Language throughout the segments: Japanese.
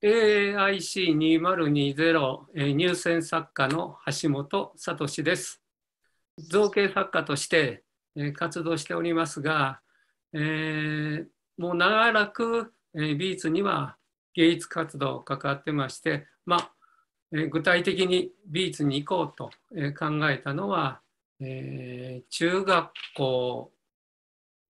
AIC2020 入選作家の橋本聡です。造形作家として活動しておりますが、えー、もう長らく美術には芸術活動関わってまして、まあ、具体的に美術に行こうと考えたのは、えー、中学校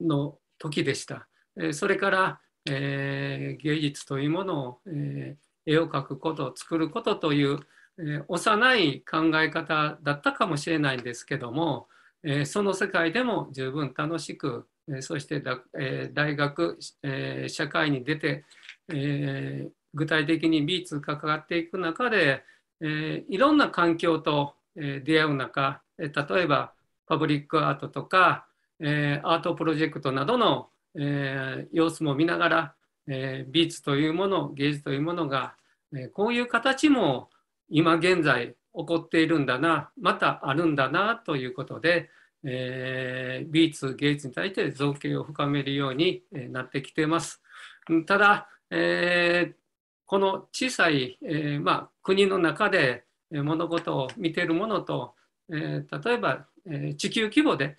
の時でした。それからえー、芸術というものを、えー、絵を描くこと作ることという、えー、幼い考え方だったかもしれないんですけども、えその世界でも十分楽しく、えそしてだ、え大学、え社会に出て、え具体的に美術が関わっていく中で、えいろんな環境と、え出会う中、え例えばパブリックアートとか、えアートプロジェクトなどのえー、様子も見ながら、えー、美術というもの芸術というものが、えこういう形も今現在起こっているんだなまたあるんだなということで、えー、美術芸術に対して造形を深めるようになってきています。ただ、えー、この小さい、えー、まあ、国の中で物事を見ているものと、え例えば、え地球規模で、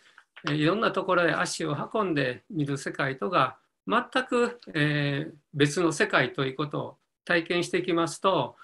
いろんなところへ足を運んで見る世界とが全く、えー、別の世界ということを体験していきますと、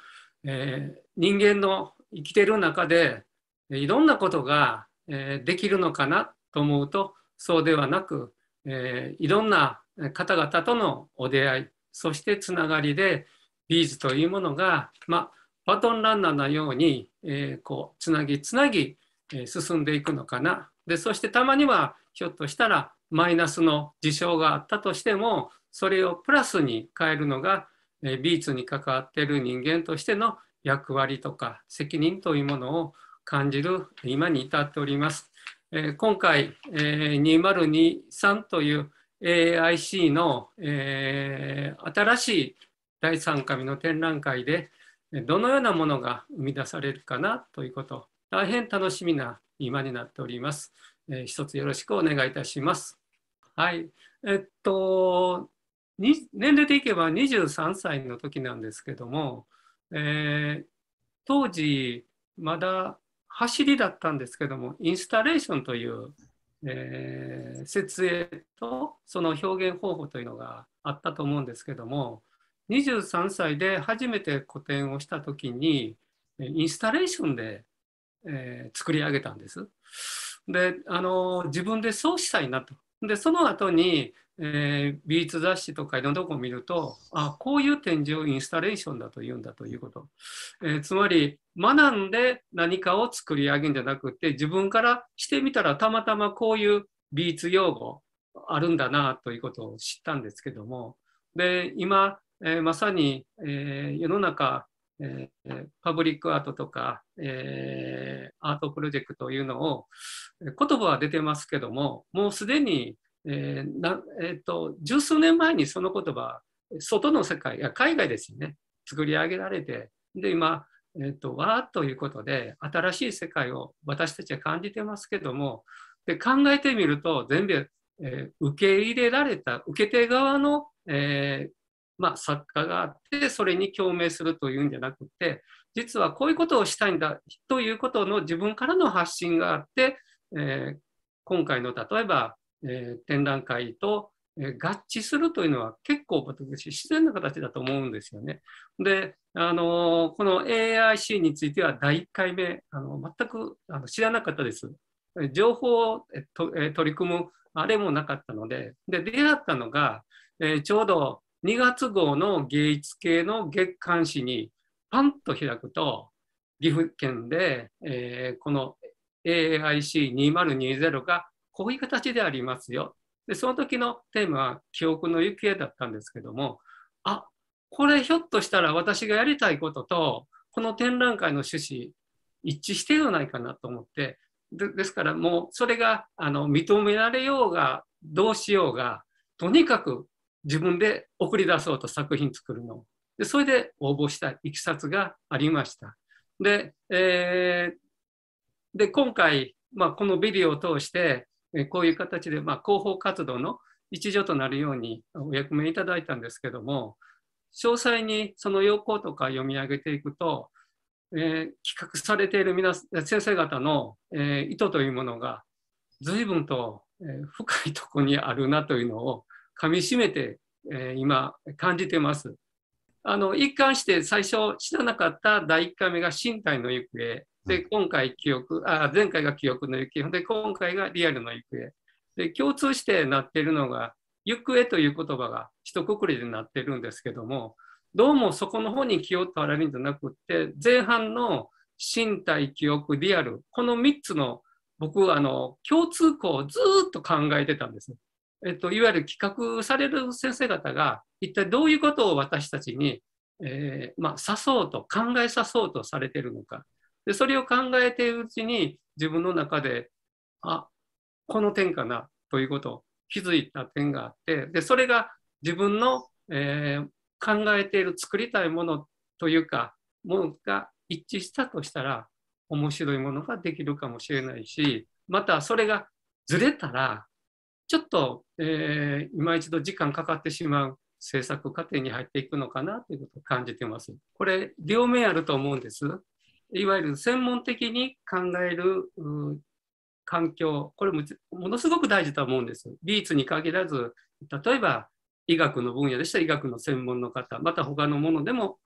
えー、人間の生きてる中でいろんなことが、えー、できるのかなと思うとそうではなく、えいろんな方々とのお出会いそしてつながりでビーズというものが、まあ、バトンランナーのように、えこうつなぎつなぎ、え進んでいくのかなでそしてたまにはひょっとしたらマイナスの事象があったとしてもそれをプラスに変えるのがビーツに関わっている人間としての役割とか責任というものを感じる今に至っております。え今回、え2023という AIC の、え新しい第3回の展覧会でどのようなものが生み出されるかなということ大変楽しみな今になっております。えー、一つよろしくお願いいたします。はい。えっと、年齢でいけば23歳の時なんですけども、えー、当時、まだ走りだったんですけども、インスタレーションという、えー、設営とその表現方法というのがあったと思うんですけども、23歳で初めて個展をした時に、インスタレーションでえー、作り上げたんです。であの自分でうしたになったでその後に、えー、美術雑誌とかいろんなとこを見るとあこういう展示をインスタレーションだというんだということ、えー、つまり学んで何かを作り上げるんじゃなくて自分からしてみたらたまたまこういう美術用語あるんだなということを知ったんですけどもで今、えー、まさに、え世の中えー、パブリックアートとか、えー、アートプロジェクトというのを言葉は出てますけどももうすでに、えーなえーと、十数年前にその言葉外の世界や海外ですよね作り上げられてで今、えーと、とわーということで新しい世界を私たちは感じてますけどもで考えてみると全部、えー、受け入れられた受け手側の、えー、まあ、作家があってそれに共鳴するというんじゃなくて実はこういうことをしたいんだということの自分からの発信があって、えー、今回の例えば、えー、展覧会と、えー、合致するというのは結構私自然な形だと思うんですよね。で、あのー、この AIC については第1回目あの全くあの知らなかったです。情報を、えー、取り組むあれもなかったのでで出会ったのが、えちょうど2月号の芸術系の月刊誌にパンと開くと、岐阜県で、えー、この AIC2020 がこういう形でありますよ。で、その時のテーマは記憶の行方だったんですけども、あ、これひょっとしたら私がやりたいことと、この展覧会の趣旨一致してるんじゃないかなと思って、でですからもうそれがあの認められようがどうしようがとにかく自分で送り出そうと作品作るの。でそれで応募したいきさつがありました。で,、えー、で今回、まあ、このビデオを通して、えこういう形で、まあ、広報活動の一助となるようにお役目いただいたんですけども詳細にその要項とか読み上げていくと、えー、企画されている皆さん先生方の、えー、意図というものが随分と、えー、深いとこにあるなというのを噛みしめて、えー、今感じてます。あの一貫して最初知らなかった第1回目が身体の行方、で今回記憶あ、前回が記憶の行方、で今回がリアルの行方。で共通してなっているのが、行方という言葉が一括りでなってるんですけども、どうもそこの方に気を取られるんじゃなくって、前半の身体、記憶、リアル、この3つの僕はあの共通項をずっと考えてたんです。えっと、いわゆる企画される先生方が一体どういうことを私たちに、えー、まあ、指そうと考えさそうとされてるのかでそれを考えているうちに自分の中であこの点かなということを気づいた点があってでそれが自分の、えー、考えている作りたいものというかものが一致したとしたら面白いものができるかもしれないしまたそれがずれたらちょっと、えー、今一度時間かかってしまう制作過程に入っていくのかなということを感じてます。これ両面あると思うんです。いわゆる専門的に考える環境、これもものすごく大事と思うんです。ビーツに限らず、例えば医学の分野でしたら医学の専門の方、また他のものでも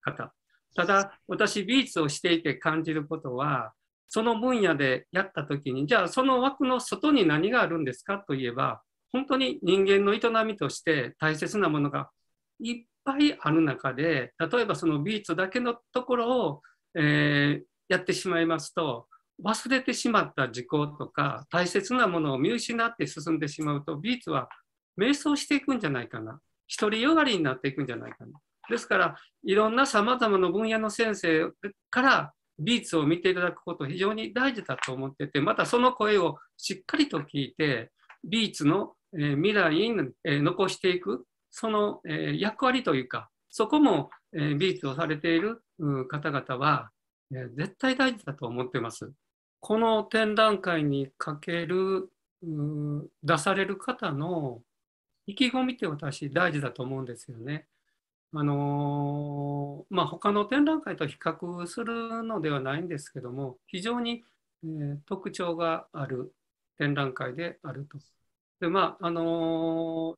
方。ただ、私、ビーツをしていて感じることは、その分野でやった時にじゃあその枠の外に何があるんですかといえば本当に人間の営みとして大切なものがいっぱいある中で例えばそのビーツだけのところを、えー、やってしまいますと忘れてしまった時効とか大切なものを見失って進んでしまうとビーツは迷走していくんじゃないかな独りよがりになっていくんじゃないかなですからいろんなさまざまな分野の先生からビーツを見ていただくこと非常に大事だと思っててまたその声をしっかりと聞いてビーツの未来に残していくその役割というかそこもビーツをされている方々は絶対大事だと思ってます。この展覧会にかける出される方の意気込みって私大事だと思うんですよね。あのまあ、他の展覧会と比較するのではないんですけども非常に、えー、特徴がある展覧会であると。でまああの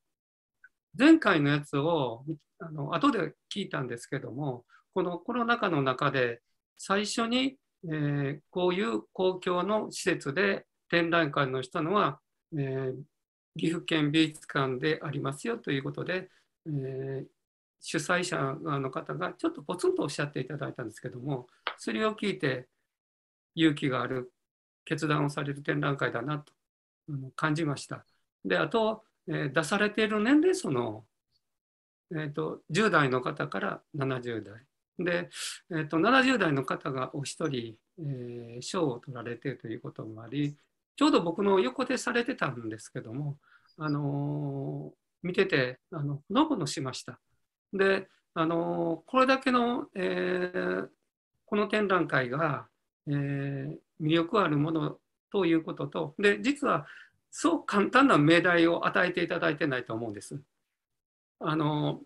前回のやつをあの後で聞いたんですけどもこのコロナ禍の中で最初に、えー、こういう公共の施設で展覧会のしたのは、えー、岐阜県美術館でありますよということで、えー主催者の方がちょっとポツンとおっしゃっていただいたんですけどもそれを聞いて勇気がある決断をされる展覧会だなと感じました。であと、えー、出されている年齢層の、えーと、10代の方から70代で、えーと、70代の方がお一人賞、えー、を取られているということもありちょうど僕の横でされてたんですけども、あのー、見ててあのほのぼのしました。で、あのこれだけの、えー、この展覧会が、えー、魅力あるものということとで実はそう簡単な命題を与えていただいてないと思うんです。あの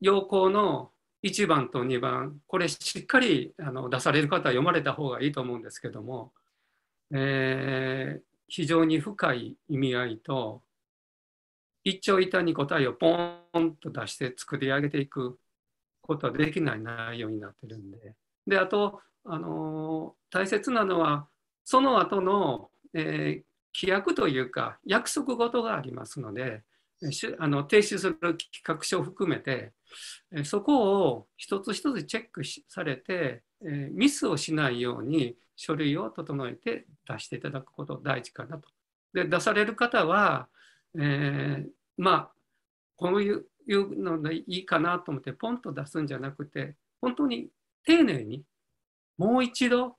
要項の1番と2番これしっかりあの出される方は読まれた方がいいと思うんですけども、えー、非常に深い意味合いと一長一短に答えをポンと出して作り上げていくことはできない内容になってるんで。であと、あのー、大切なのはその後の、えー、規約というか約束事がありますのであの提出する企画書を含めてそこを一つ一つチェックされて、えー、ミスをしないように書類を整えて出していただくこと大事かなと。で出される方はえー、まあこういうのでいいかなと思ってポンと出すんじゃなくて本当に丁寧にもう一度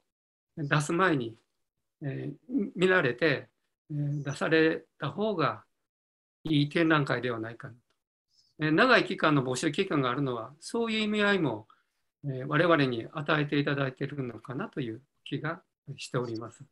出す前に、えー、見られて、えー、出された方がいい展覧会ではないかなと、えー、長い期間の募集期間があるのはそういう意味合いも、え我々に与えていただいているのかなという気がしております。